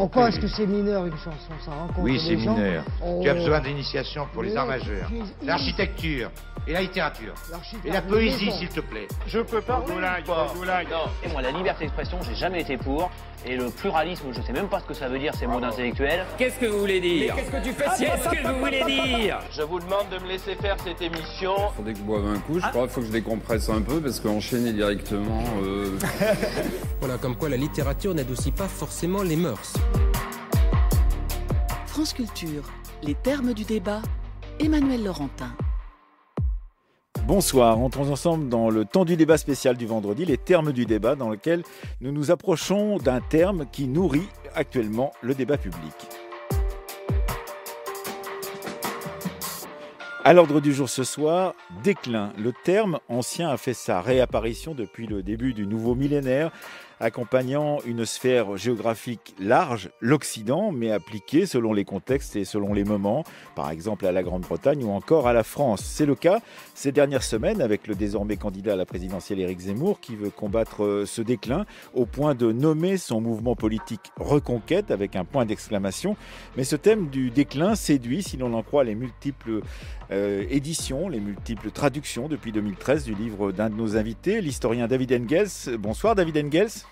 Pourquoi est-ce que c'est mineur une chanson Ça rencontre Oui, c'est mineur. Oh. Tu as besoin d'initiation pour les arts majeurs. L'architecture, et la littérature. Et la poésie, s'il te plaît. Je peux pas. Non. Et moi, la liberté d'expression, j'ai jamais été pour. Et le pluralisme, je sais même pas ce que ça veut dire, ces mots d'intellectuel. Qu'est-ce que vous voulez dire Qu'est-ce que tu fais Qu'est-ce ah, que vous voulez dire Je vous demande de me laisser faire cette émission. Faudrait que je boive un coup, je ah. crois qu'il faut que je décompresse un peu, parce qu'enchaîner directement... Euh, voilà, comme quoi la littérature n'adoucit pas forcément les mœurs. France Culture, les termes du débat, Emmanuel Laurentin. Bonsoir, entrons ensemble dans le temps du débat spécial du vendredi, les termes du débat dans lequel nous nous approchons d'un terme qui nourrit actuellement le débat public. À l'ordre du jour ce soir, déclin. Le terme ancien a fait sa réapparition depuis le début du nouveau millénaire accompagnant une sphère géographique large, l'Occident, mais appliquée selon les contextes et selon les moments, par exemple à la Grande-Bretagne ou encore à la France. C'est le cas ces dernières semaines avec le désormais candidat à la présidentielle Éric Zemmour qui veut combattre euh, ce déclin au point de nommer son mouvement politique Reconquête avec un point d'exclamation. Mais ce thème du déclin séduit, si l'on en croit les multiples euh, éditions, les multiples traductions depuis 2013 du livre d'un de nos invités, l'historien David Engels. Bonsoir David Engels.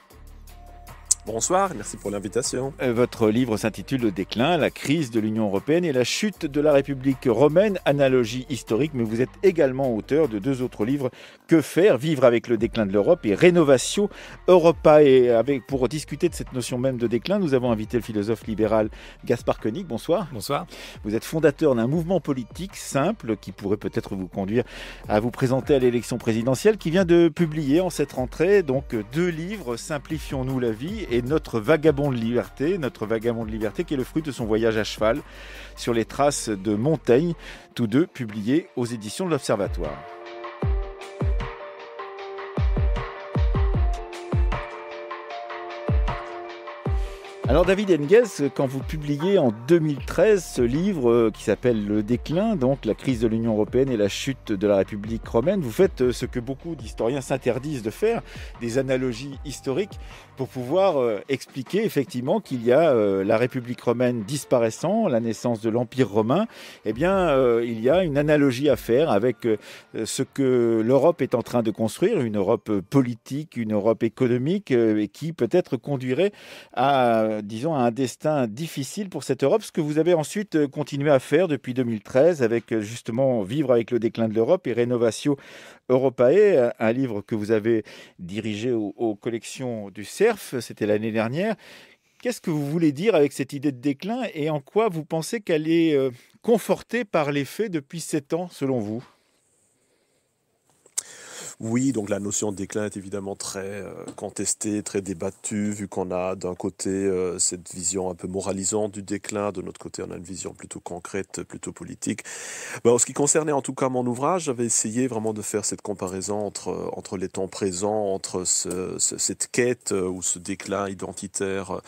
Bonsoir, merci pour l'invitation. Euh, votre livre s'intitule Le déclin, la crise de l'Union européenne et la chute de la République romaine, analogie historique, mais vous êtes également auteur de deux autres livres, Que faire, vivre avec le déclin de l'Europe et Rénovation Europa. Et avec, pour discuter de cette notion même de déclin, nous avons invité le philosophe libéral Gaspard Koenig. Bonsoir. Bonsoir. Vous êtes fondateur d'un mouvement politique simple qui pourrait peut-être vous conduire à vous présenter à l'élection présidentielle qui vient de publier en cette rentrée donc deux livres, Simplifions-nous la vie et notre vagabond de liberté, notre vagabond de liberté qui est le fruit de son voyage à cheval sur les traces de Montaigne, tous deux publiés aux éditions de l'Observatoire. Alors David Engels, quand vous publiez en 2013 ce livre euh, qui s'appelle Le déclin, donc la crise de l'Union européenne et la chute de la République romaine, vous faites euh, ce que beaucoup d'historiens s'interdisent de faire, des analogies historiques pour pouvoir euh, expliquer effectivement qu'il y a la République romaine disparaissant, la naissance de l'Empire romain, eh bien il y a une analogie à faire avec ce que l'Europe est en train de construire, une Europe politique, une Europe économique et qui peut-être conduirait à euh, disons, à un destin difficile pour cette Europe, ce que vous avez ensuite euh, continué à faire depuis 2013 avec euh, justement Vivre avec le déclin de l'Europe et Rénovatio Europae, e, un livre que vous avez dirigé aux collections du CERF, c'était l'année dernière. Qu'est-ce que vous voulez dire avec cette idée de déclin et en quoi vous pensez qu'elle est confortée par les faits depuis sept ans, selon vous oui, donc la notion de déclin est évidemment très euh, contestée, très débattue, vu qu'on a d'un côté euh, cette vision un peu moralisante du déclin, de notre côté on a une vision plutôt concrète, plutôt politique. Bah, en ce qui concernait en tout cas mon ouvrage, j'avais essayé vraiment de faire cette comparaison entre, euh, entre les temps présents, entre cette quête ou ce déclin identitaire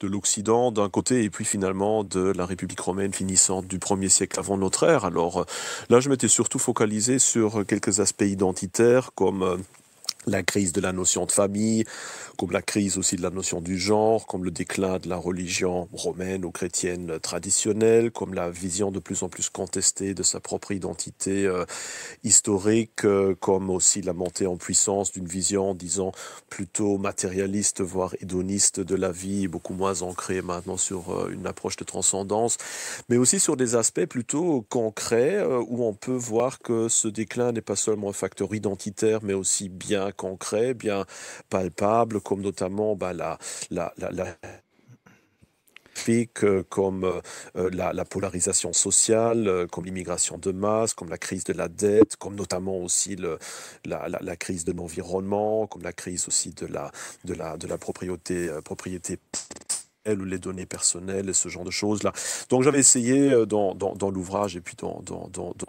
de l'Occident d'un côté, et puis finalement de la République romaine finissante du 1er siècle avant notre ère. Alors là, je m'étais surtout focalisé sur quelques aspects identitaires comme euh, la crise de la notion de famille, comme la crise aussi de la notion du genre, comme le déclin de la religion romaine ou chrétienne traditionnelle, comme la vision de plus en plus contestée de sa propre identité euh, historique, euh, comme aussi la montée en puissance d'une vision, disons, plutôt matérialiste, voire hédoniste de la vie, beaucoup moins ancrée maintenant sur euh, une approche de transcendance, mais aussi sur des aspects plutôt concrets où on peut voir que ce déclin n'est pas seulement un facteur identitaire, mais aussi bien concret, bien palpable, comme notamment bah, la, la, la, euh, comme euh, la, polarisation sociale, euh, comme l'immigration de masse, comme la crise de la dette, comme notamment aussi le, la, crise de l'environnement, comme la crise aussi de la, de la, de la propriété, propriété ou les données personnelles et ce genre de choses-là. Donc j'avais essayé euh, dans, dans, l'ouvrage et puis dans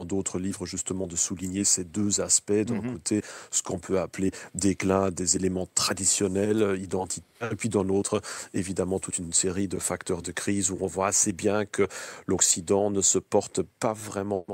d'autres livres justement de souligner ces deux aspects, d'un mhm. côté ce qu'on peut appeler déclin des éléments traditionnels, euh, identitaires, et puis dans l'autre évidemment toute une série de facteurs de crise où on voit assez bien que l'Occident ne se porte pas vraiment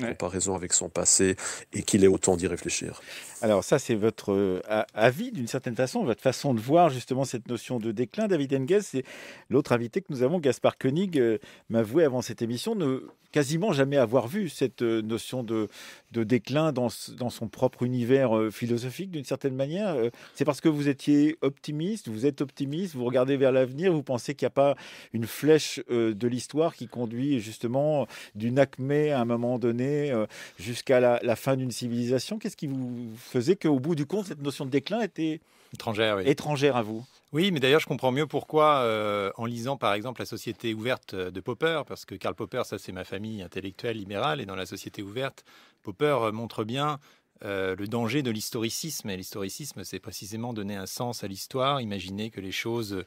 ouais. comparaison avec son passé et qu'il ait autant d'y réfléchir. Alors ça, c'est votre euh, avis d'une certaine façon, votre façon de voir justement cette notion de déclin. David Engels, c'est l'autre invité que nous avons, Gaspard Koenig, euh, m'avoué m'avouait avant cette émission ne quasiment jamais avoir vu cette euh, notion de, de déclin dans, dans son propre univers philosophique d'une certaine manière. C'est parce que vous étiez optimiste, vous êtes optimiste, vous regardez vers l'avenir, vous pensez qu'il n'y a pas une flèche de l'histoire qui conduit justement d'une acmé à un moment donné euh, jusqu'à la, fin d'une civilisation. Qu'est-ce qui vous faisait qu'au bout du compte, cette notion de déclin était étrangère, étrangère à vous oui, mais d'ailleurs, je comprends mieux pourquoi, euh, en lisant par exemple La Société ouverte euh, de Popper, parce que Karl Popper, ça c'est ma famille intellectuelle libérale, et dans La Société ouverte, Popper montre bien le danger de l'historicisme. Et l'historicisme, c'est précisément donner un sens à l'histoire, imaginer que les choses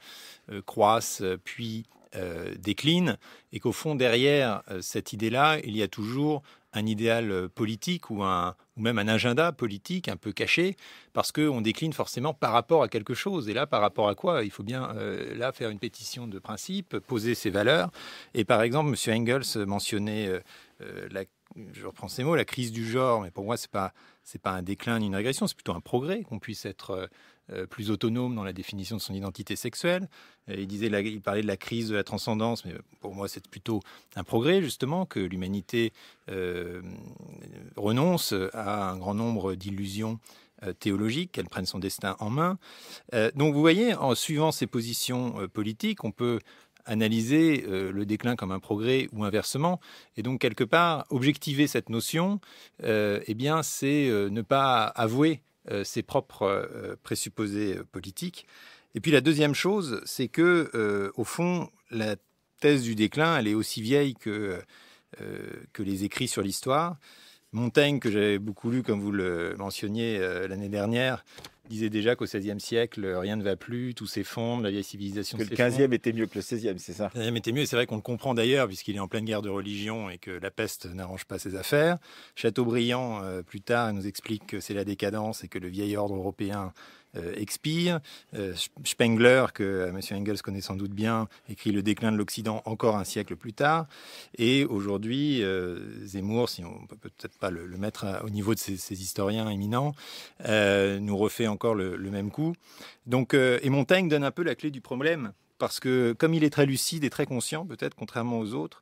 croissent, puis déclinent, et qu'au fond, derrière cette idée-là, il y a toujours un idéal euh, politique ou, un, ou même un agenda politique un peu caché, parce qu'on décline forcément par rapport à quelque chose. Et là, par rapport à quoi Il faut bien euh, là faire une pétition de principe, poser ses valeurs. Et par exemple, M. Engels mentionnait, euh, je reprends ces mots, la crise du genre, mais pour moi, ce n'est pas, pas un déclin ni une régression, c'est plutôt un progrès qu'on puisse être euh, plus autonome dans la définition de son identité sexuelle. Euh, il, disait il parlait de la crise de la transcendance, mais pour moi c'est plutôt un progrès justement que l'humanité euh, renonce à un grand nombre d'illusions théologiques, qu'elle prenne son destin en main. donc vous voyez, en suivant ces positions politiques, on peut analyser le déclin comme un progrès ou inversement. Et donc quelque part, objectiver cette notion, eh bien, c'est ne pas avouer euh, ses propres euh, présupposés euh, politiques. Et puis la deuxième chose, c'est que, au fond, la thèse du déclin, elle est aussi vieille que, que les écrits sur l'histoire. Montaigne, que j'avais beaucoup lu, comme vous le mentionniez l'année dernière, disait déjà qu'au XVIe siècle, rien ne va plus, tout s'effondre, la vieille civilisation Que le XVe était mieux que le XVIe, c'est ça Le XVe était mieux, et c'est vrai qu'on le comprend d'ailleurs, puisqu'il est en pleine guerre de religion et que la peste n'arrange pas ses affaires. Chateaubriand, euh, plus tard, nous explique que c'est la décadence et que le vieil ordre européen euh, expire. Euh, Spengler, que euh, M. Engels connaît sans doute bien, écrit Le déclin de l'Occident encore un siècle plus tard. Et aujourd'hui, Zemmour, si on peut peut-être pas le, mettre au niveau de ses, historiens éminents, nous refait encore le, même coup. Donc, et Montaigne donne un peu la clé du problème parce que comme il est très lucide et très conscient, peut-être contrairement aux autres,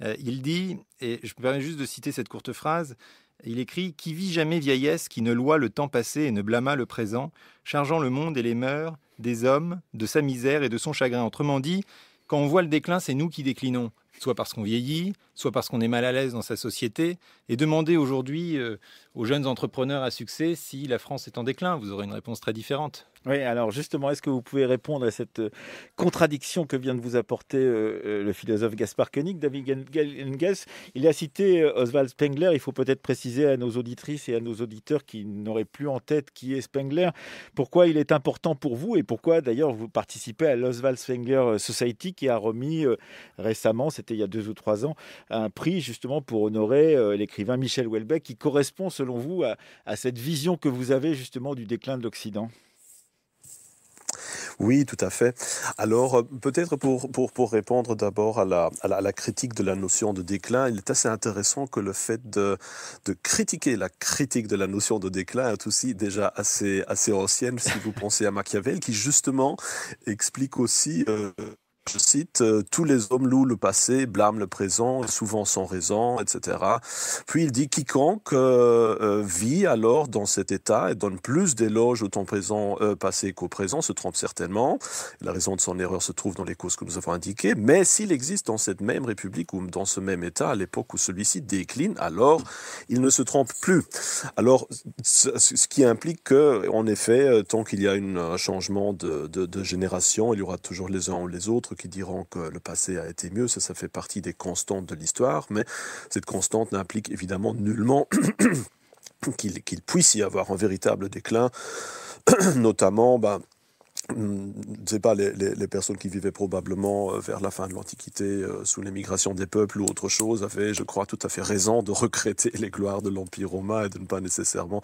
il dit, et je me permets juste de citer cette courte phrase, il écrit Qui vit jamais vieillesse, qui ne loie le temps passé et ne blâma le présent, chargeant le monde et les mœurs des hommes de sa misère et de son chagrin. Autrement dit, quand on voit le déclin, c'est nous qui déclinons soit parce qu'on vieillit, soit parce qu'on est mal à l'aise dans sa société. Et demandez aujourd'hui euh, aux jeunes entrepreneurs à succès si la France est en déclin. Vous aurez une réponse très différente. Oui, alors justement, est-ce que vous pouvez répondre à cette euh, contradiction que vient de vous apporter euh, le philosophe Gaspard Koenig, David Engels Il a cité Oswald Spengler. Il faut peut-être préciser à nos auditrices et à nos auditeurs qui n'auraient plus en tête qui est Spengler, pourquoi il est important pour vous et pourquoi d'ailleurs vous participez à l'Oswald Spengler Society qui a remis récemment cette il y a deux ou trois ans, un prix justement pour honorer euh, l'écrivain Michel Houellebecq, qui correspond selon vous à, cette vision que vous avez justement du déclin de l'Occident oui, tout à fait. Alors, euh, peut-être pour, pour, répondre d'abord à la, critique de la notion de déclin, il est assez intéressant que le fait de, de critiquer la critique de la notion de déclin est aussi déjà assez, assez ancienne, si vous pensez à Machiavel, qui justement explique aussi... Euh, je cite, euh, tous les hommes louent le passé, blâment le présent, souvent sans raison, etc. Puis il dit, quiconque euh, euh, vit alors dans cet état et donne plus d'éloges au temps présent, passé qu'au présent se trompe certainement. La raison de son erreur se trouve dans les causes que nous avons indiquées. Mais s'il existe dans cette même république ou dans ce même état à l'époque où celui-ci décline, alors il ne se trompe plus. Alors, ce qui implique que, en effet, tant qu'il y a une, un changement de génération, il y aura toujours les uns ou les autres qui diront que le passé a été mieux, ça, ça fait partie des constantes de l'histoire, mais cette constante n'implique évidemment nullement qu'il puisse y avoir un véritable déclin, notamment... Ben, je sais pas, les, les, personnes qui vivaient probablement euh, vers la fin de l'Antiquité euh, sous l'émigration des peuples ou autre chose avaient, je crois, tout à fait raison de regretter les gloires de l'Empire romain et de ne pas nécessairement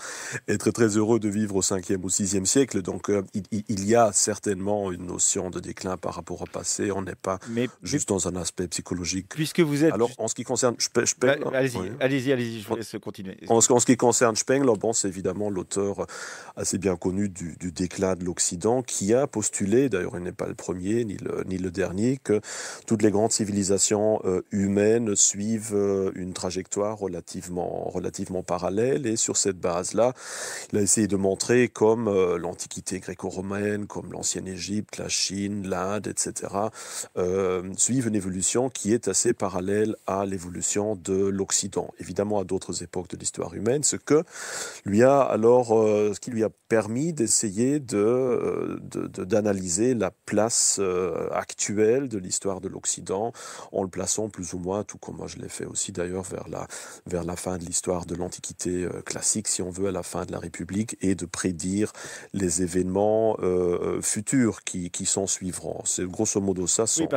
être très heureux de vivre au 5e ou 6e siècle. Donc euh, il, il, y a certainement une notion de déclin par rapport au passé. On n'est pas juste dans un aspect psychologique. Puisque vous êtes... Alors en ce qui concerne... Spengler, bah, allez-y, allez-y, allez je vous laisse continuer. En ce, en ce qui concerne Spengler, bon, c'est évidemment l'auteur assez bien connu du, du déclin de l'Occident qui a postulé, d'ailleurs il n'est pas le premier ni le, dernier, que toutes les grandes civilisations euh, humaines suivent euh, une trajectoire relativement, relativement parallèle. Et sur cette base-là, il a essayé de montrer comme euh, l'Antiquité gréco-romaine, comme l'ancienne Égypte, la Chine, l'Inde, etc., suivent une évolution qui est assez parallèle à l'évolution de l'Occident, évidemment à d'autres époques de l'histoire humaine, ce que lui a alors, ce qui lui a permis d'essayer de d'analyser la place euh, actuelle de l'histoire de l'Occident en le plaçant plus ou moins, tout comme moi je l'ai fait aussi d'ailleurs, vers la, vers la fin de l'histoire de l'Antiquité euh, classique, si on veut, à la fin de la République, et de prédire les événements euh, futurs qui, qui s'en suivront. C'est grosso modo ça son,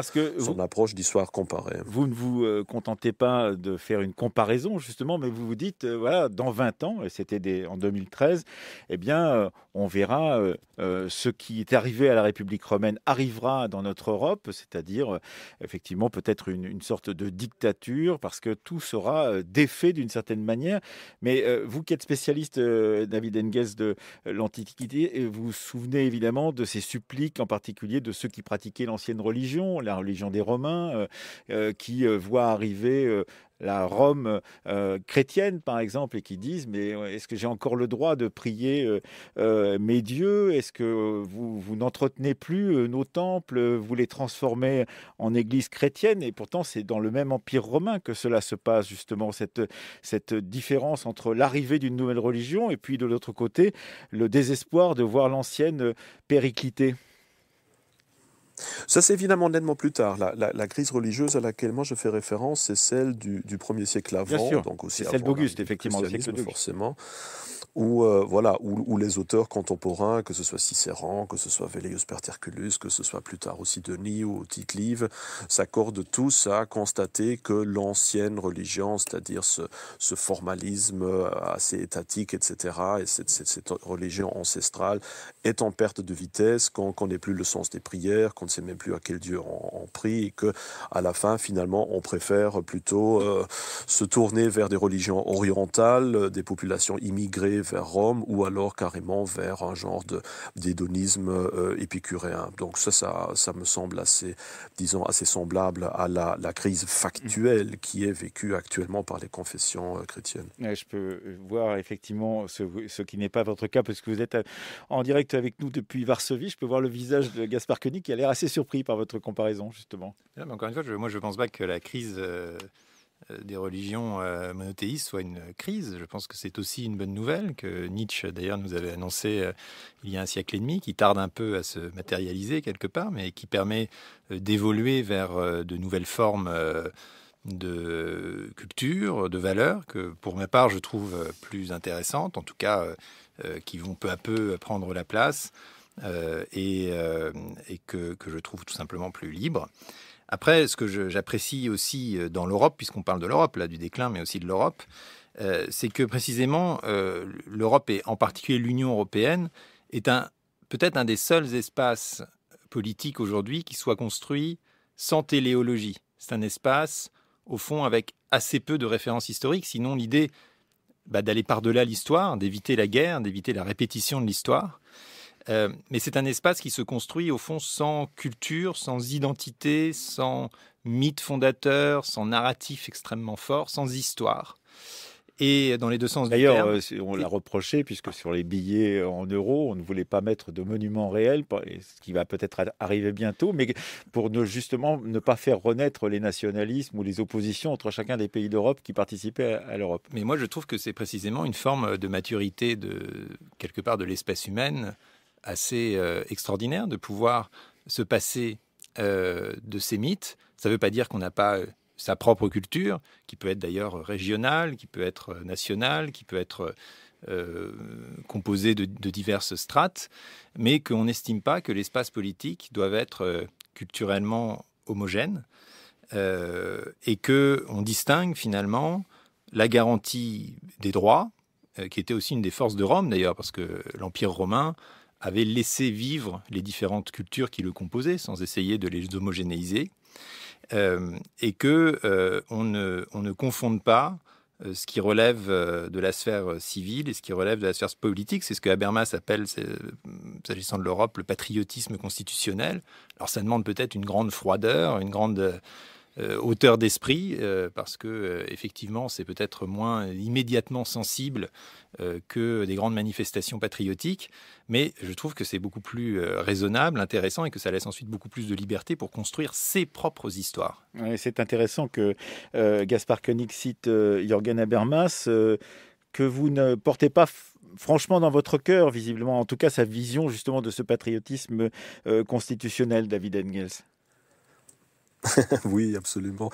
approche d'histoire comparée. Vous ne vous contentez pas de faire une comparaison justement, mais vous vous dites, voilà, dans 20 ans, et c'était en 2013, eh bien, on verra ce qui était d'arriver à la République romaine arrivera dans notre Europe, c'est-à-dire euh, effectivement peut-être une, sorte de dictature, parce que tout sera euh, défait d'une certaine manière. Mais euh, vous qui êtes spécialiste, David Enges, de l'Antiquité, vous vous souvenez évidemment de ces suppliques, en particulier de ceux qui pratiquaient l'ancienne religion, la religion des Romains, qui voient arriver la Rome euh, chrétienne, par exemple, et qui disent, mais est-ce que j'ai encore le droit de prier euh, euh, mes dieux Est-ce que vous, n'entretenez plus nos temples Vous les transformez en église chrétienne Et pourtant, c'est dans le même empire romain que cela se passe, justement, cette, cette différence entre l'arrivée d'une nouvelle religion et puis, de l'autre côté, le désespoir de voir l'ancienne péricliter. Ça, c'est évidemment nettement plus tard. La, crise religieuse à laquelle moi je fais référence, c'est celle du, 1 premier siècle avant, donc aussi celle d'Auguste, effectivement, siècle forcément. Où, euh, voilà, où, les auteurs contemporains, que ce soit Cicéron, que ce soit Velleius Perterculus, que ce soit plus tard aussi Denis ou Tite Live, s'accordent tous à constater que l'ancienne religion, c'est-à-dire ce, formalisme euh, assez étatique, etc., et cette, religion ancestrale, est en perte de vitesse, qu'on on n'ait plus le sens des prières, on ne sait même plus à quel Dieu on, prie et que à la fin finalement on préfère plutôt euh, se tourner vers des religions orientales, euh, des populations immigrées vers Rome ou alors carrément vers un genre de d'hédonisme euh, épicuréen. Donc ça, ça, ça me semble assez, disons, assez semblable à la, crise factuelle mm. qui est vécue actuellement par les confessions chrétiennes. je peux voir effectivement ce, ce qui n'est pas votre cas parce que vous êtes en direct avec nous depuis Varsovie. Je peux voir le visage de Gaspard Koenig qui a l'air assez surpris par votre comparaison, justement. Ah, encore une fois, je, moi, je ne pense pas que la crise euh, euh, des religions euh, monothéistes soit une crise. Je pense que c'est aussi une bonne nouvelle que Nietzsche, d'ailleurs, nous avait annoncé il y a un siècle et demi, qui tarde un peu à se matérialiser quelque part, mais qui permet d'évoluer vers de nouvelles formes de culture, de valeurs que pour ma part je trouve plus intéressantes, en tout cas qui vont peu à peu prendre la place euh, et, euh, que, je trouve tout simplement plus libre. Après, ce que j'apprécie aussi euh, dans l'Europe, puisqu'on parle de l'Europe, là, du déclin, mais aussi de l'Europe, c'est que précisément, l'Europe, et en particulier l'Union européenne, est peut-être un des seuls espaces politiques aujourd'hui qui soit construit sans téléologie. C'est un espace, au fond, avec assez peu de références historiques, sinon l'idée bah, d'aller par-delà l'histoire, d'éviter la guerre, d'éviter la répétition de l'histoire. Euh, mais c'est un espace qui se construit au fond sans culture, sans identité, sans mythe fondateur, sans narratif extrêmement fort, sans histoire. Et dans les deux sens D'ailleurs, euh, on l'a reproché, puisque sur les billets en euros, on ne voulait pas mettre de monuments réels, ce qui va peut-être arriver bientôt, mais pour ne, justement ne pas faire renaître les nationalismes ou les oppositions entre chacun des pays d'Europe qui participaient à, l'Europe. Mais moi, je trouve que c'est précisément une forme de maturité de quelque part de l'espèce humaine assez euh, extraordinaire de pouvoir se passer euh, de ces mythes. Ça ne veut pas dire qu'on n'a pas euh, sa propre culture, qui peut être d'ailleurs régionale, qui peut être nationale, qui peut être composée de, diverses strates, mais qu'on n'estime pas que l'espace politique doit être culturellement homogène et que on distingue finalement la garantie des droits, qui était aussi une des forces de Rome d'ailleurs, parce que l'Empire romain avait laissé vivre les différentes cultures qui le composaient, sans essayer de les homogénéiser, euh, et que euh, on, ne, on ne confonde pas euh, ce qui relève de la sphère civile et ce qui relève de la sphère politique. C'est ce que Habermas appelle, s'agissant de l'Europe, le patriotisme constitutionnel. Alors ça demande peut-être une grande froideur, une grande euh, Auteur d'esprit, euh, parce que euh, effectivement, c'est peut-être moins immédiatement sensible que des grandes manifestations patriotiques, mais je trouve que c'est beaucoup plus raisonnable, intéressant, et que ça laisse ensuite beaucoup plus de liberté pour construire ses propres histoires. c'est intéressant que Gaspard Koenig cite Habermas, que vous ne portez pas franchement dans votre cœur, visiblement, en tout cas sa vision justement de ce patriotisme constitutionnel, David Engels. oui, absolument,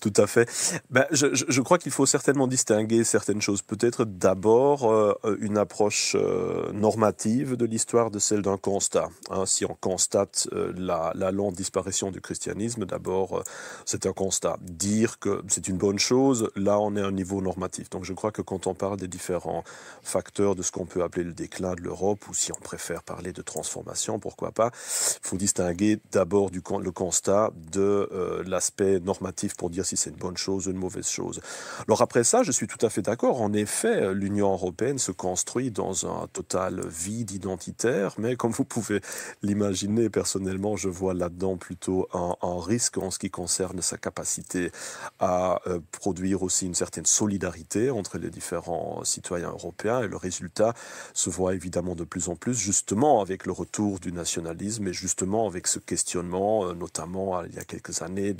tout à fait. Ben, je, crois qu'il faut certainement distinguer certaines choses. Peut-être d'abord euh, une approche euh, normative de l'histoire de celle d'un constat. Hein. si on constate euh, la, longue disparition du christianisme, d'abord, c'est un constat. Dire que c'est une bonne chose, là, on est à un niveau normatif. Donc je crois que quand on parle des différents facteurs de ce qu'on peut appeler le déclin de l'Europe, ou si on préfère parler de transformation, pourquoi pas, il faut distinguer d'abord le constat de euh, l'aspect normatif pour dire si c'est une bonne chose ou une mauvaise chose. Alors après ça, je suis tout à fait d'accord. En effet, l'Union européenne se construit dans un total vide identitaire, mais comme vous pouvez l'imaginer, personnellement, je vois là-dedans plutôt un, risque en ce qui concerne sa capacité à euh, produire aussi une certaine solidarité entre les différents citoyens européens. Et le résultat se voit évidemment de plus en plus, justement avec le retour du nationalisme et justement avec ce questionnement, euh, notamment il y a quelques années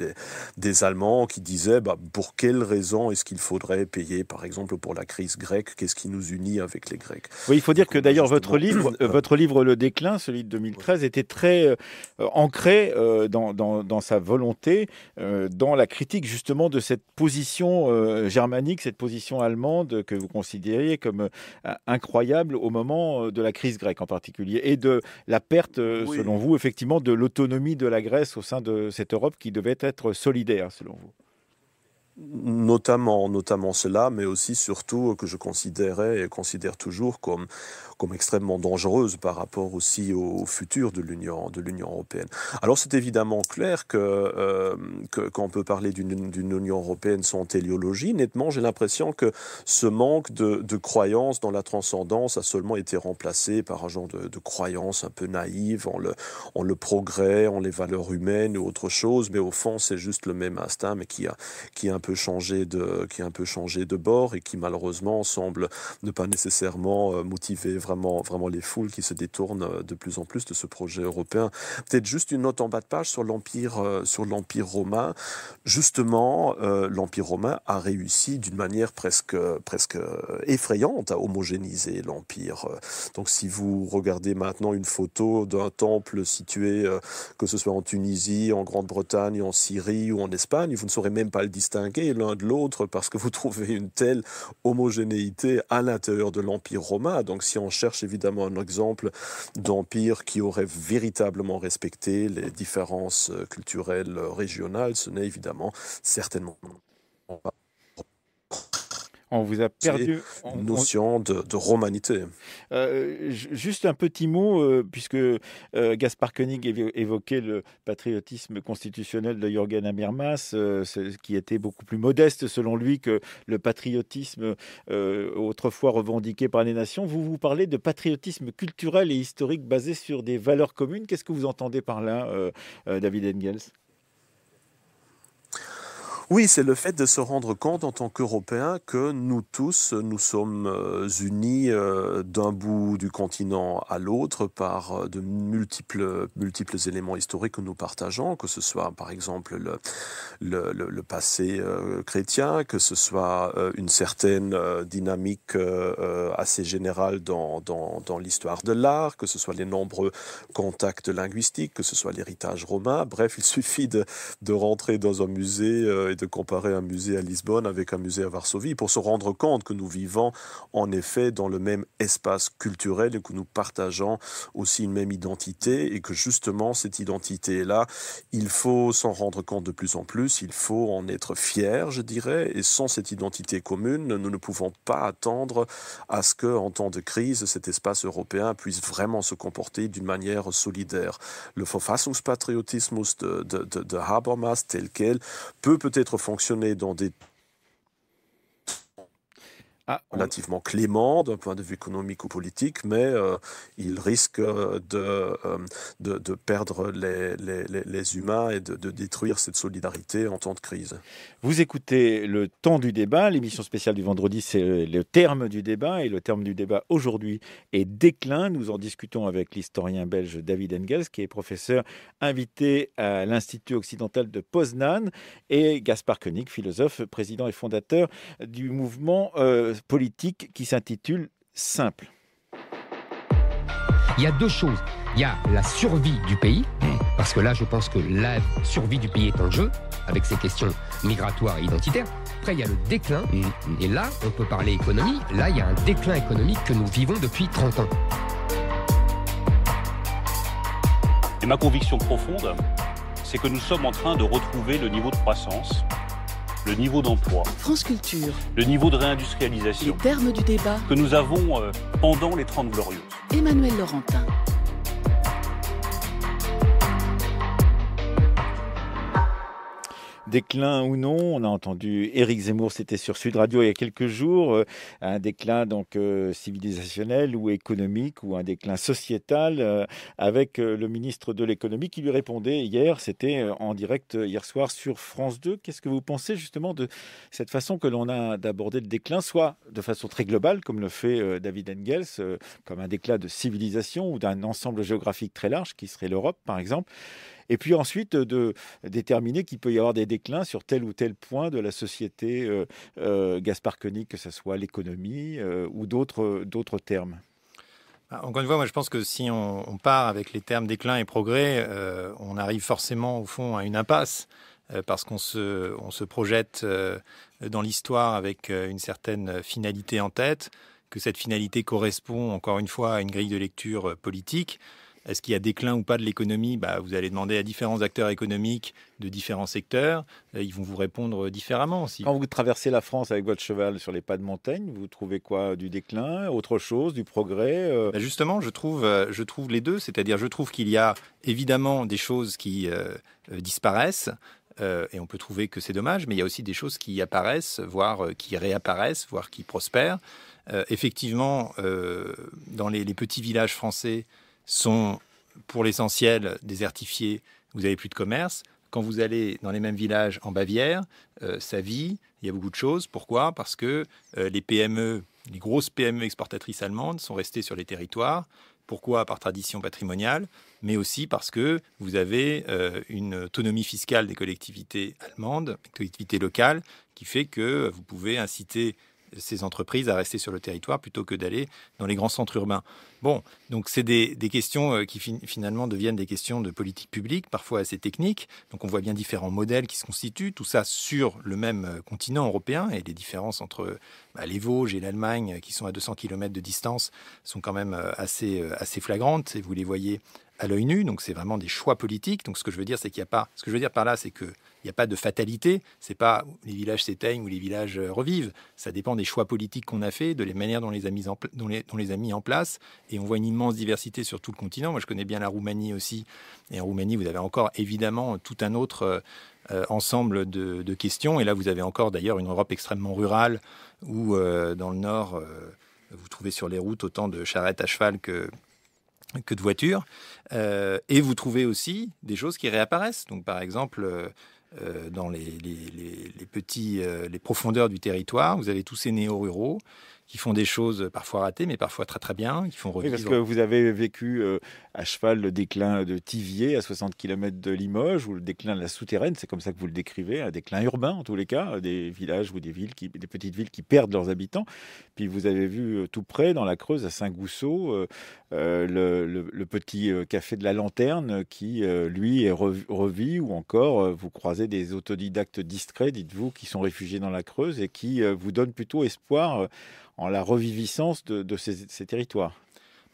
des, Allemands qui disaient bah, pour quelles raisons est-ce qu'il faudrait payer, par exemple, pour la crise grecque, qu'est-ce qui nous unit avec les Grecs. Oui, il faut dire que d'ailleurs, votre livre, votre livre Le Déclin, celui de 2013, était très euh, ancré euh, dans, dans, sa volonté, euh, dans la critique justement de cette position germanique, cette position allemande que vous considériez comme incroyable au moment de la crise grecque en particulier, et de la perte, selon vous, effectivement, de l'autonomie de la Grèce au sein de cette Europe qui devait être solidaire, selon vous Notamment, notamment cela, mais aussi surtout que je considérais et considère toujours comme comme extrêmement dangereuse par rapport aussi au, futur de l'Union européenne. Alors c'est évidemment clair que, euh, que quand on peut parler d'une Union européenne sans téléologie, nettement j'ai l'impression que ce manque de, de, croyance dans la transcendance a seulement été remplacé par un genre de, de croyance un peu naïve en le, en le progrès, en les valeurs humaines ou autre chose, mais au fond c'est juste le même instinct mais qui a, qui a un peu changé de, qui a un peu changé de bord et qui malheureusement semble ne pas nécessairement euh, motiver vraiment, vraiment les foules qui se détournent euh, de plus en plus de ce projet européen. Peut-être juste une note en bas de page sur l'Empire, euh, sur l'Empire romain. Justement, euh, l'Empire romain a réussi d'une manière presque, presque effrayante à homogénéiser l'Empire. Donc, si vous regardez maintenant une photo d'un temple situé, que ce soit en Tunisie, en Grande-Bretagne, en Syrie ou en Espagne, vous ne saurez même pas le distinguer l'un de l'autre parce que vous trouvez une telle homogénéité à l'intérieur de l'Empire romain. Donc, si on cherche évidemment un exemple d'empire qui aurait véritablement respecté les différences euh, culturelles euh, régionales. Ce n'est évidemment certainement pas on vous a perdu. Une notion de, romanité. Euh, juste un petit mot, euh, puisque euh, Gaspard Koenig évoquait le patriotisme constitutionnel de Jürgen Habermas, qui était beaucoup plus modeste selon lui que le patriotisme autrefois revendiqué par les nations. Vous vous parlez de patriotisme culturel et historique basé sur des valeurs communes. Qu'est-ce que vous entendez par là, David Engels oui, c'est le fait de se rendre compte en tant qu'Européens que nous tous, nous sommes euh, unis euh, d'un bout du continent à l'autre par euh, de multiples, multiples éléments historiques que nous partageons, que ce soit par exemple le, passé chrétien, que ce soit une certaine dynamique assez générale dans, l'histoire de l'art, que ce soit les nombreux contacts linguistiques, que ce soit l'héritage romain. Bref, il suffit de, de rentrer dans un musée de comparer un musée à Lisbonne avec un musée à Varsovie pour se rendre compte que nous vivons en effet dans le même espace culturel et que nous partageons aussi une même identité et que justement cette identité-là, il faut s'en rendre compte de plus en plus, il faut en être fier, je dirais, et sans cette identité commune, nous ne pouvons pas attendre à ce que, en temps de crise, cet espace européen puisse vraiment se comporter d'une manière solidaire. Le Verfassungspatriotismus de, de, de Habermas tel quel peut peut-être fonctionner dans des ah, relativement clément d'un point de vue économique ou politique, mais euh, il risque euh, euh, de, de, perdre les, les, les, humains et de, détruire cette solidarité en temps de crise. Vous écoutez le temps du débat, l'émission spéciale du vendredi, c'est le terme du débat, et le terme du débat aujourd'hui est déclin. Nous en discutons avec l'historien belge David Engels, qui est professeur invité à l'Institut occidental de Poznan, et Gaspard Koenig, philosophe, président et fondateur du mouvement politique qui s'intitule Simple. Il y a deux choses. Il y a la survie du pays, parce que là, je pense que la survie du pays est en jeu, avec ces questions migratoires et identitaires. Après, il y a le déclin, mm-hmm. et là, on peut parler économie. Là, il y a un déclin économique que nous vivons depuis 30 ans. Et ma conviction profonde, c'est que nous sommes en train de retrouver le niveau de croissance le niveau d'emploi, France Culture, le niveau de réindustrialisation, les termes du débat que nous avons euh, pendant les 30 Glorieuses. Emmanuel Laurentin. Déclin ou non, on a entendu Éric Zemmour, c'était sur Sud Radio il y a quelques jours, euh, un déclin donc euh, civilisationnel ou économique ou un déclin sociétal euh, avec le ministre de l'économie qui lui répondait hier, c'était en direct hier soir sur France 2. Qu'est-ce que vous pensez justement de cette façon que l'on a d'aborder le déclin, soit de façon très globale comme le fait David Engels, comme un déclin de civilisation ou d'un ensemble géographique très large qui serait l'Europe par exemple et puis ensuite de déterminer qu'il peut y avoir des déclins sur tel ou tel point de la société euh, euh Gaspard que ce soit l'économie euh, ou d'autres, euh, d'autres termes. Bah, encore une fois, moi je pense que si on, part avec les termes déclin et progrès, on arrive forcément au fond à une impasse parce qu'on se projette dans l'histoire avec une certaine finalité en tête, que cette finalité correspond encore une fois à une grille de lecture politique. Est-ce qu'il y a déclin ou pas de l'économie bah, Vous allez demander à différents acteurs économiques de différents secteurs. Euh, ils vont vous répondre différemment. Aussi. Quand vous traversez la France avec votre cheval sur les pas de montagne, vous trouvez quoi Du déclin Autre chose Du progrès euh, bah, Justement, je trouve, euh, je trouve les deux. C'est-à-dire, je trouve qu'il y a évidemment des choses qui disparaissent. et on peut trouver que c'est dommage, mais il y a aussi des choses qui apparaissent, voire qui réapparaissent, voire qui prospèrent. effectivement, dans les, petits villages français, sont pour l'essentiel désertifiés, vous n'avez plus de commerce. Quand vous allez dans les mêmes villages en Bavière, euh, ça vit, il y a beaucoup de choses. Pourquoi Parce que euh, les PME, les grosses PME exportatrices allemandes sont restées sur les territoires. Pourquoi Par tradition patrimoniale, mais aussi parce que vous avez euh, une autonomie fiscale des collectivités allemandes, des collectivités locales, qui fait que vous pouvez inciter ces entreprises à rester sur le territoire plutôt que d'aller dans les grands centres urbains. Bon, donc c'est des, questions euh, qui finalement deviennent des questions de politique publique, parfois assez techniques. Donc on voit bien différents modèles qui se constituent, tout ça sur le même euh, continent européen et les différences entre bah, les Vosges et l'Allemagne euh, qui sont à 200 km de distance sont quand même assez flagrantes et vous les voyez à l'œil nu. Donc c'est vraiment des choix politiques. Donc ce que je veux dire, c'est qu'il n'y a pas. Ce que je veux dire par là, c'est que il n'y a pas de fatalité. C'est pas les villages s'éteignent ou les villages euh, revivent. Ça dépend des choix politiques qu'on a fait, de les manières dont les a mis en, les, les a mis en place. Et on voit une immense diversité sur tout le continent. Moi, je connais bien la Roumanie aussi. Et en Roumanie, vous avez encore évidemment tout un autre euh, euh, ensemble de, questions. Et là, vous avez encore d'ailleurs une Europe extrêmement rurale où dans le nord. vous trouvez sur les routes autant de charrettes à cheval que, que de voitures. Euh, et vous trouvez aussi des choses qui réapparaissent. Donc, par exemple, euh, euh, dans les, petits, les profondeurs du territoire, vous avez tous ces néo-ruraux qui font des choses parfois ratées, mais parfois très très bien, qui font revivre. Oui, parce que vous avez vécu euh, à cheval le déclin de Tivier à 60 km de Limoges, ou le déclin de la souterraine, c'est comme ça que vous le décrivez, un déclin urbain en tous les cas, des villages ou des villes, qui, des petites villes qui perdent leurs habitants. Puis vous avez vu euh, tout près, dans la Creuse, à Saint-Gousseau, euh, le, petit café de la lanterne qui, lui, est revu, ou encore vous croisez des autodidactes discrets, dites-vous, qui sont réfugiés dans la Creuse et qui vous donnent plutôt espoir en la reviviscence de, ces, territoires.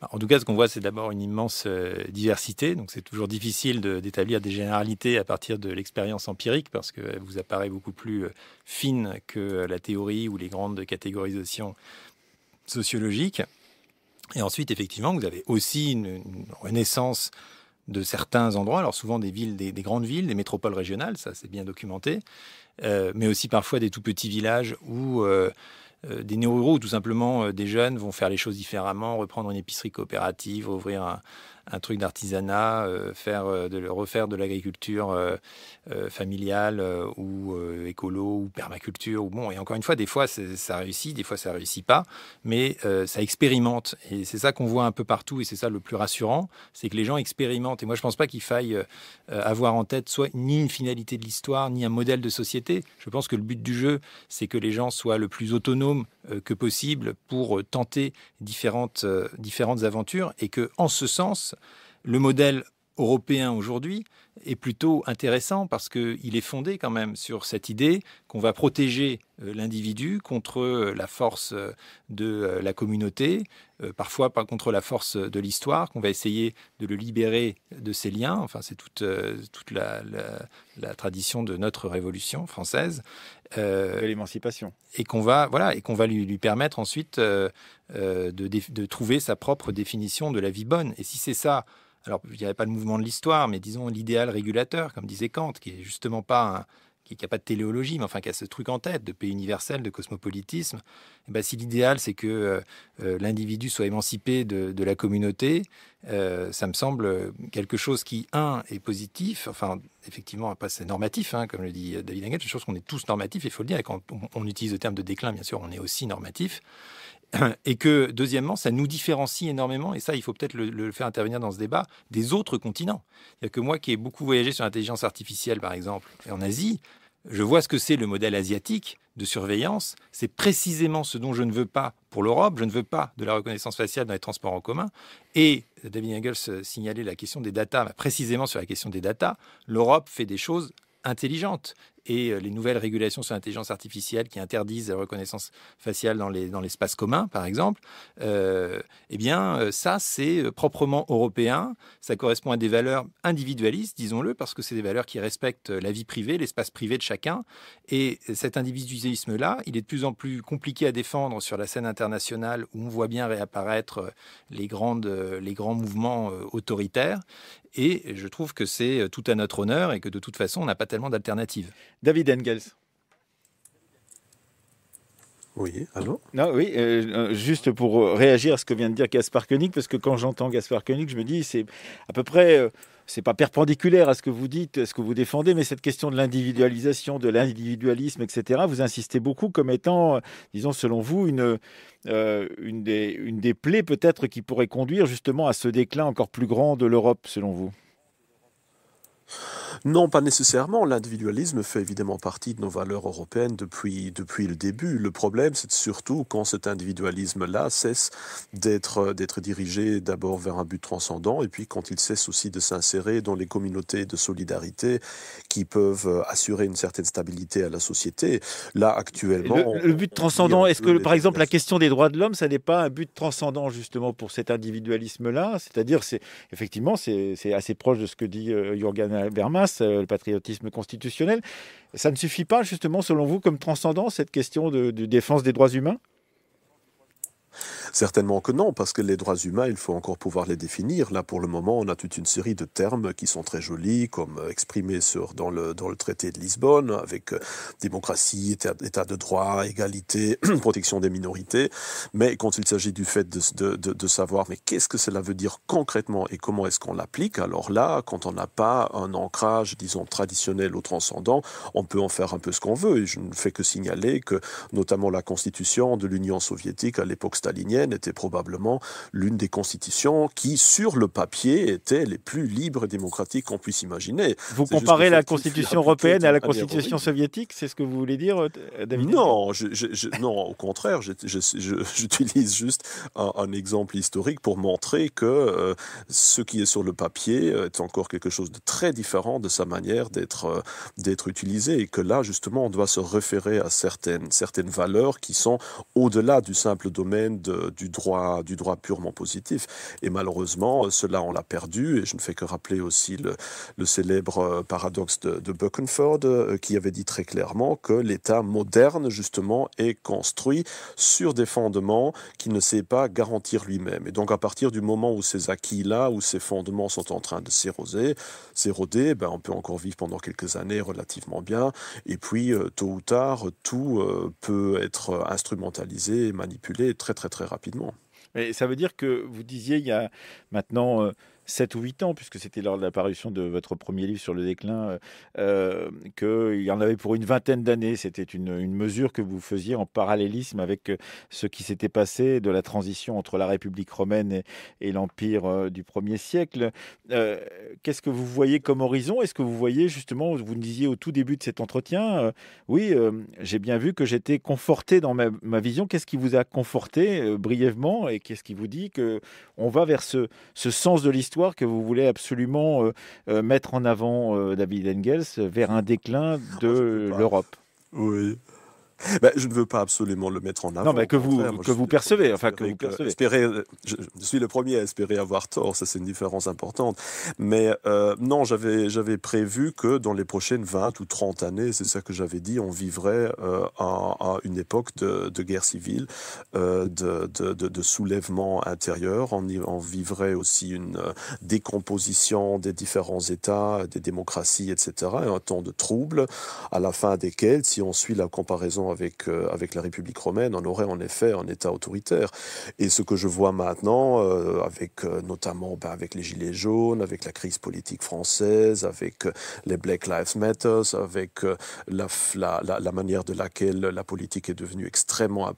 Bah, en tout cas, ce qu'on voit, c'est d'abord une immense euh, diversité. Donc, c'est toujours difficile d'établir des généralités à partir de l'expérience empirique parce qu'elle euh, vous apparaît beaucoup plus euh, fine que la théorie ou les grandes catégorisations sociologiques. Et ensuite, effectivement, vous avez aussi une, renaissance de certains endroits, alors souvent des villes, des, grandes villes, des métropoles régionales, ça c'est bien documenté, mais aussi parfois des tout petits villages où euh, des néo-ruraux, tout simplement euh, des jeunes vont faire les choses différemment, reprendre une épicerie coopérative, ouvrir un, truc d'artisanat, euh, faire de refaire de l'agriculture familiale ou écolo ou permaculture ou bon et encore une fois des fois ça réussit, des fois ça réussit pas, mais ça expérimente et c'est ça qu'on voit un peu partout et c'est ça le plus rassurant, c'est que les gens expérimentent et moi je pense pas qu'il faille avoir en tête soit ni une finalité de l'histoire ni un modèle de société. Je pense que le but du jeu c'est que les gens soient le plus autonomes euh, que possible pour euh, tenter différentes, euh, différentes aventures et que, en ce sens, le modèle européen aujourd'hui est plutôt intéressant parce qu'il est fondé quand même sur cette idée qu'on va protéger euh, l'individu contre euh, la force euh, de la communauté, parfois contre la force de l'histoire, qu'on va essayer de le libérer de ses liens. Enfin, c'est toute, toute la, tradition de notre Révolution française. l'émancipation. Et qu'on va, voilà, et qu'on va lui, lui permettre ensuite de trouver sa propre définition de la vie bonne. Et si c'est ça alors il n'y avait pas le mouvement de l'histoire, mais disons l'idéal régulateur, comme disait Kant, qui est justement pas un, qui n'a pas de téléologie, mais enfin qui a ce truc en tête de paix universelle, de cosmopolitisme, et eh ben, si l'idéal c'est que euh, euh, l'individu soit émancipé de, la communauté, euh, ça me semble quelque chose qui, un, est positif, enfin effectivement, après c'est normatif, hein, comme le dit David Engel, je pense qu'on est tous normatifs, il faut le dire, et quand on utilise le terme de déclin, bien sûr, on est aussi normatif. et que, deuxièmement, ça nous différencie énormément, et ça, il faut peut-être le, faire intervenir dans ce débat, des autres continents. Il y a que moi qui ai beaucoup voyagé sur l'intelligence artificielle, par exemple, et en Asie, je vois ce que c'est le modèle asiatique de surveillance. C'est précisément ce dont je ne veux pas pour l'Europe. Je ne veux pas de la reconnaissance faciale dans les transports en commun. Et David Engels euh, signalait la question des datas, précisément sur la question des datas, l'Europe fait des choses intelligente. Et euh, les nouvelles régulations sur l'intelligence artificielle qui interdisent la reconnaissance faciale dans, les, dans l'espace commun, par exemple, euh, eh bien, euh, ça, c'est proprement européen. Ça correspond à des valeurs individualistes, disons-le, parce que c'est des valeurs qui respectent la vie privée, l'espace privé de chacun. Et cet individualisme-là, il est de plus en plus compliqué à défendre sur la scène internationale où on voit bien réapparaître les, grandes, les grands mouvements autoritaires. Et je trouve que c'est euh, tout à notre honneur et que de toute façon, on n'a pas tellement d'alternatives. David Engels. Oui, allô Non, oui, euh, euh, juste pour réagir à ce que vient de dire Gaspard Koenig, parce que quand j'entends Gaspard Koenig, je me dis, c'est à peu près c'est pas perpendiculaire à ce que vous dites, à ce que vous défendez, mais cette question de l'individualisation, de l'individualisme, etc., vous insistez beaucoup comme étant, euh, disons, selon vous, une, euh, une des plaies peut-être qui pourrait conduire justement à ce déclin encore plus grand de l'Europe, selon vous. Non, pas nécessairement. L'individualisme fait évidemment partie de nos valeurs européennes depuis, depuis le début. Le problème, c'est surtout quand cet individualisme-là cesse d'être dirigé d'abord vers un but transcendant et puis quand il cesse aussi de s'insérer dans les communautés de solidarité qui peuvent assurer une certaine stabilité à la société. Là, actuellement... Le, but transcendant, est-ce que, par exemple, la question des droits de l'homme, ça n'est pas un but transcendant justement pour cet individualisme-là C'est-à-dire, c'est effectivement, c'est assez proche de ce que dit euh, Jürgen Habermas euh, le patriotisme constitutionnel. Ça ne suffit pas, justement, selon vous, comme transcendant cette question de défense des droits humains Certainement que non, parce que les droits humains, il faut encore pouvoir les définir. Là, pour le moment, on a toute une série de termes qui sont très jolis, comme euh, exprimés sur, dans, le, dans le traité de Lisbonne, avec euh, démocratie, état, de droit, égalité, protection des minorités. Mais quand il s'agit du fait de, savoir, mais qu'est-ce que cela veut dire concrètement et comment est-ce qu'on l'applique, alors là, quand on n'a pas un ancrage, disons, traditionnel ou transcendant, on peut en faire un peu ce qu'on veut. Et je ne fais que signaler que, notamment, la constitution de l'Union soviétique à l'époque stalinienne, était probablement l'une des constitutions qui, sur le papier, était les plus libres et démocratiques qu'on puisse imaginer. Vous comparez la constitution européenne à la constitution soviétique, c'est ce que vous voulez dire, euh, David Non, non au contraire, j'utilise juste un, exemple historique pour montrer que euh, ce qui est sur le papier est encore quelque chose de très différent de sa manière d'être euh, d'être utilisé et que là, justement, on doit se référer à certaines, certaines valeurs qui sont au-delà du simple domaine de, du droit, du droit purement positif. Et malheureusement, euh, cela, on l'a perdu. Et je ne fais que rappeler aussi le, célèbre euh, paradoxe de, de Buckenford, euh, qui avait dit très clairement que l'État moderne, justement, est construit sur des fondements qu'il ne sait pas garantir lui-même. Et donc, à partir du moment où ces acquis-là, où ces fondements sont en train de s'éroder, s'éroder, ben, on peut encore vivre pendant quelques années relativement bien. Et puis, tôt ou tard, tout peut être instrumentalisé manipulé très, très, très rapidement rapidement. Et ça veut dire que vous disiez il y a maintenant euh, 7 ou 8 ans, puisque c'était lors de l'apparition de votre premier livre sur le déclin, euh, euh qu'il y en avait pour une vingtaine d'années. C'était une, mesure que vous faisiez en parallélisme avec euh, ce qui s'était passé de la transition entre la République romaine et, l'Empire euh, du 1er siècle. Qu'est-ce que vous voyez comme horizon Est-ce que vous voyez justement, vous me disiez au tout début de cet entretien, oui, j'ai bien vu que j'étais conforté dans ma, ma vision. Qu'est-ce qui vous a conforté brièvement et qu'est-ce qui vous dit que on va vers ce, ce sens de l'histoire que vous voulez absolument euh, euh, mettre en avant, euh, David Engels, vers un déclin oh, de l'Europe. Oui. Bah, je ne veux pas absolument le mettre en avant. Non, mais que vous, que vous euh, percevez. Enfin, que vous je, suis le premier à espérer avoir tort, ça c'est une différence importante. Mais euh, non, j'avais, j'avais prévu que dans les prochaines 20 ou 30 années, c'est ça que j'avais dit, on vivrait à, euh, une époque de, de guerre civile, de, de, soulèvement intérieur. On, on vivrait aussi une décomposition des différents États, des démocraties, etc. Un temps de troubles, à la fin desquels, si on suit la comparaison avec, euh, avec la République romaine, on aurait en effet un État autoritaire. Et ce que je vois maintenant, euh, avec euh, notamment ben, avec les Gilets jaunes, avec la crise politique française, avec les Black Lives Matter, avec la, la, manière de laquelle la politique est devenue extrêmement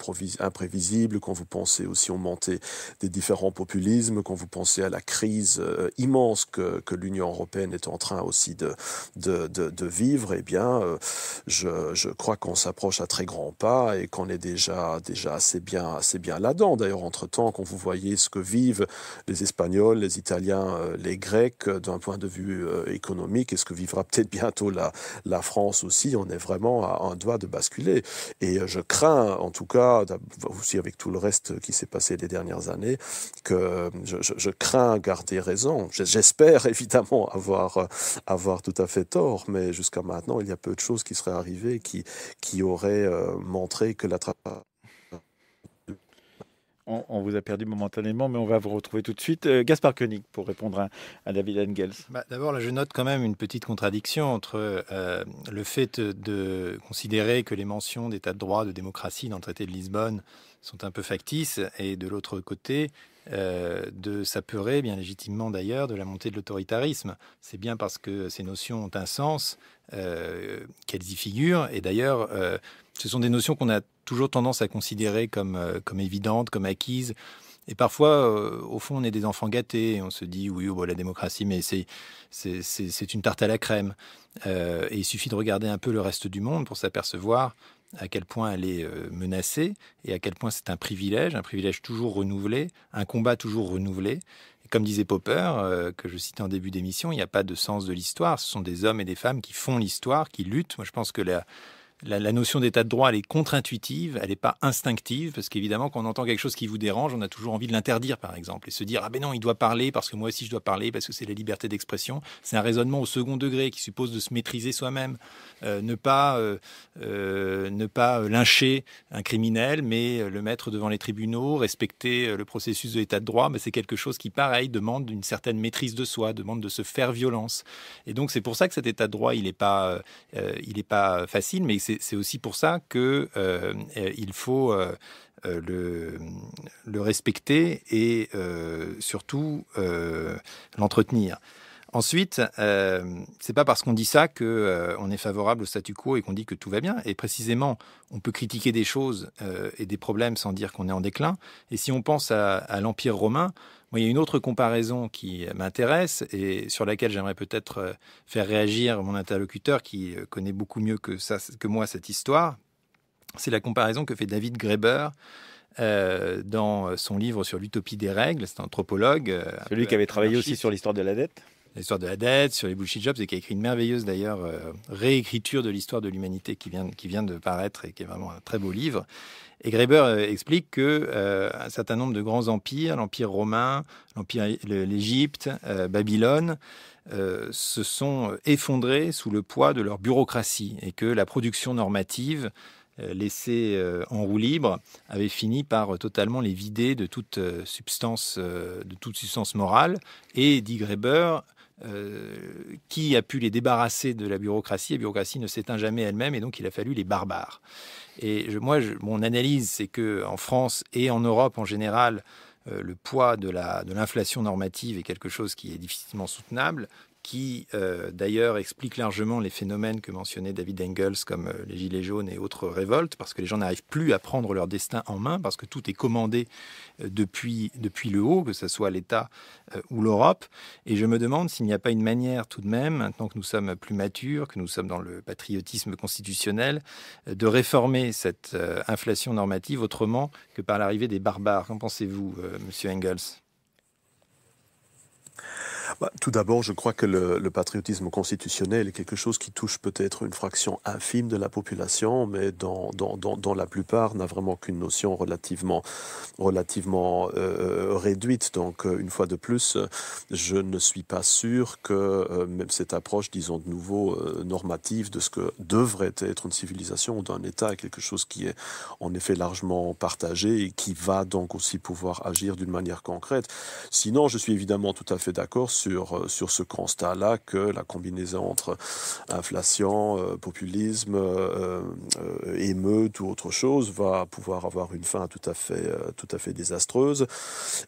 imprévisible, quand vous pensez aussi au montée des différents populismes, quand vous pensez à la crise immense que, l'Union européenne est en train aussi de, de, de, vivre, eh bien, je, je crois qu'on s'approche à très grands pas et qu'on est déjà, déjà assez bien, assez bien là-dedans. D'ailleurs, entre-temps, quand vous voyez ce que vivent les Espagnols, les Italiens, euh, les Grecs euh, d'un point de vue euh, économique et ce que vivra peut-être bientôt la, la France aussi, on est vraiment à un doigt de basculer. Et je crains, en tout cas, aussi avec tout le reste qui s'est passé les dernières années, que je, je crains garder raison. J'espère évidemment avoir, avoir tout à fait tort, mais jusqu'à maintenant, il y a peu de choses qui seraient arrivées qui, qui auraient euh, montrer que la on, on, vous a perdu momentanément, mais on va vous retrouver tout de suite. Euh, Gaspard Koenig, pour répondre à, David Engels. Bah, d'abord, là, je note quand même une petite contradiction entre euh, le fait de considérer que les mentions d'état de droit, de démocratie dans le traité de Lisbonne sont un peu factices, et de l'autre côté, de s'apeurer, bien légitimement d'ailleurs, de la montée de l'autoritarisme. C'est bien parce que ces notions ont un sens qu'elles y figurent, et d'ailleurs ce sont des notions qu'on a toujours tendance à considérer comme, euh, comme évidentes, comme acquises. Et parfois, euh, au fond, on est des enfants gâtés on se dit oui, oh, bah, la démocratie, mais c'est une tarte à la crème. Euh, et il suffit de regarder un peu le reste du monde pour s'apercevoir à quel point elle est menacée et à quel point c'est un privilège, un privilège toujours renouvelé, un combat toujours renouvelé. Et comme disait Popper, que je citais en début d'émission, il n'y a pas de sens de l'histoire. Ce sont des hommes et des femmes qui font l'histoire, qui luttent. Moi, je pense que la, la, notion d'état de droit, elle est contre-intuitive, elle n'est pas instinctive, parce qu'évidemment, quand on entend quelque chose qui vous dérange, on a toujours envie de l'interdire, par exemple, et se dire, ah ben non, il doit parler, parce que moi aussi je dois parler, parce que c'est la liberté d'expression. C'est un raisonnement au second degré qui suppose de se maîtriser soi-même, euh, ne pas, euh, euh, ne pas lyncher un criminel, mais le mettre devant les tribunaux, respecter le processus de l'état de droit, Mais ben, c'est quelque chose qui, pareil, demande une certaine maîtrise de soi, demande de se faire violence. Et donc, c'est pour ça que cet état de droit, il n'est pas, il est pas facile, mais c'est aussi pour ça que euh, euh, il faut euh, le, respecter et surtout l'entretenir. Ensuite, c'est pas parce qu'on dit ça que on est favorable au statu quo et qu'on dit que tout va bien. Et précisément, on peut critiquer des choses et des problèmes sans dire qu'on est en déclin. Et si on pense à l'Empire romain, il y a une autre comparaison qui m'intéresse et sur laquelle j'aimerais peut-être euh, faire réagir mon interlocuteur qui euh, connaît beaucoup mieux que, ça, que moi cette histoire. C'est la comparaison que fait David Graeber euh, dans son livre sur l'utopie des règles. C'est un anthropologue. Celui qui avait travaillé aussi sur l'histoire de la dette l'histoire de la dette, sur les bullshit jobs, et qui a écrit une merveilleuse d'ailleurs euh, réécriture de l'histoire de l'humanité qui vient, qui vient de paraître et qui est vraiment un très beau livre. Et Greber euh, explique que euh, un certain nombre de grands empires, l'empire romain, l'empire l'Égypte, Babylone, se sont effondrés sous le poids de leur bureaucratie et que la production normative laissée en roue libre avait fini par totalement les vider de toute substance, de toute substance morale. Et dit Greber, euh, qui a pu les débarrasser de la bureaucratie La bureaucratie ne s'éteint jamais elle-même et donc il a fallu les barbares. Et je, moi, mon analyse, c'est que en France et en Europe en général, euh, le poids de l'inflation normative est quelque chose qui est difficilement soutenable, qui euh, d'ailleurs explique largement les phénomènes que mentionnait David Engels comme euh, les Gilets jaunes et autres révoltes, parce que les gens n'arrivent plus à prendre leur destin en main, parce que tout est commandé euh, depuis, depuis le haut, que ce soit l'État ou l'Europe. Et je me demande s'il n'y a pas une manière tout de même, maintenant que nous sommes plus matures, que nous sommes dans le patriotisme constitutionnel, de réformer cette inflation normative autrement que par l'arrivée des barbares. Qu'en pensez-vous, monsieur Engels bah, tout d'abord, je crois que le, patriotisme constitutionnel est quelque chose qui touche peut-être une fraction infime de la population, mais dans, la plupart n'a vraiment qu'une notion relativement, relativement euh, réduite. Donc, euh, une fois de plus, je ne suis pas sûr que euh, même cette approche, disons de nouveau, normative de ce que devrait être une civilisation ou d'un État est quelque chose qui est en effet largement partagé et qui va donc aussi pouvoir agir d'une manière concrète. Sinon, je suis évidemment tout à fait d'accord sur, euh, sur ce constat-là que la combinaison entre inflation, euh, populisme, euh, émeute ou autre chose va pouvoir avoir une fin tout à fait, tout à fait désastreuse.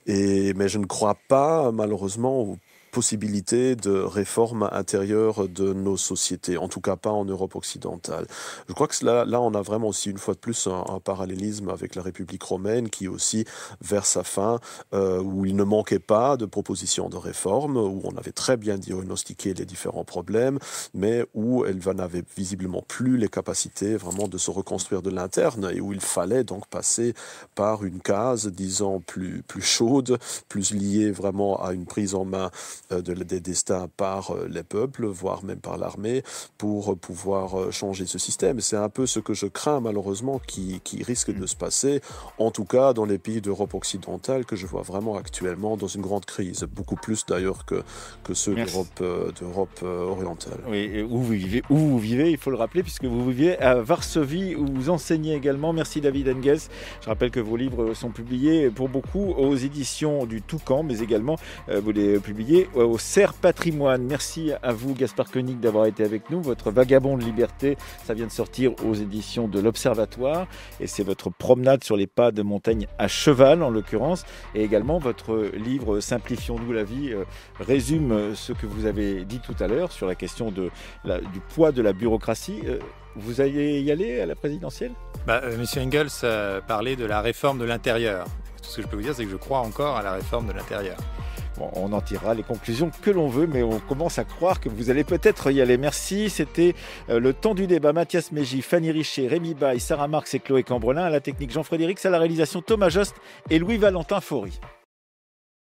Et, mais je ne crois pas, malheureusement, possibilité de réforme intérieure de nos sociétés, en tout cas pas en Europe occidentale. Je crois que là, là on a vraiment aussi une fois de plus un, parallélisme avec la République romaine qui aussi, vers sa fin, euh, où il ne manquait pas de propositions de réforme, où on avait très bien diagnostiqué les différents problèmes, mais où elle n'avait visiblement plus les capacités vraiment de se reconstruire de l'interne et où il fallait donc passer par une case, disons, plus, plus chaude, plus liée vraiment à une prise en main euh, de, des destins par euh, les peuples, voire même par l'armée, pour euh, pouvoir changer ce système. C'est un peu ce que je crains malheureusement qui, risque de mm. se passer, en tout cas dans les pays d'Europe occidentale que je vois vraiment actuellement dans une grande crise, beaucoup plus d'ailleurs que, que ceux d'Europe orientale. Oui, où, vous vivez, où vous vivez, il faut le rappeler, puisque vous viviez à Varsovie, où vous enseignez également. Merci David Engels. Je rappelle que vos livres sont publiés pour beaucoup aux éditions du Toucan, mais également vous les publiez euh, au Serre Patrimoine. Merci à vous, Gaspard Koenig, d'avoir été avec nous. Votre Vagabond de liberté, ça vient de sortir aux éditions de l'Observatoire. Et c'est votre promenade sur les pas de montagne à cheval, en l'occurrence. Et également, votre livre Simplifions-nous la vie euh, résume euh, ce que vous avez dit tout à l'heure sur la question de du poids de la bureaucratie. Vous allez y aller à la présidentielle bah, Monsieur Engels a parlé de la réforme de l'intérieur. Tout ce que je peux vous dire, c'est que je crois encore à la réforme de l'intérieur on en tirera les conclusions que l'on veut, mais on commence à croire que vous allez peut-être y aller. Merci, c'était euh, le temps du débat. Mathias Mégy, Fanny Richer, Rémi Baye, Sarah Marx et Chloé Cambrelin, à la technique Jean-Frédéric, à la réalisation Thomas Jost et Louis-Valentin Faury.